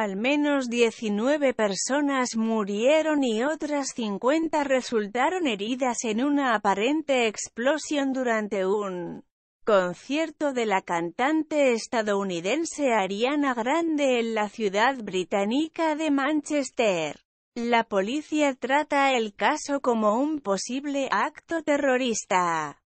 Al menos 19 personas murieron y otras 50 resultaron heridas en una aparente explosión durante un concierto de la cantante estadounidense Ariana Grande en la ciudad británica de Manchester. La policía trata el caso como un posible acto terrorista.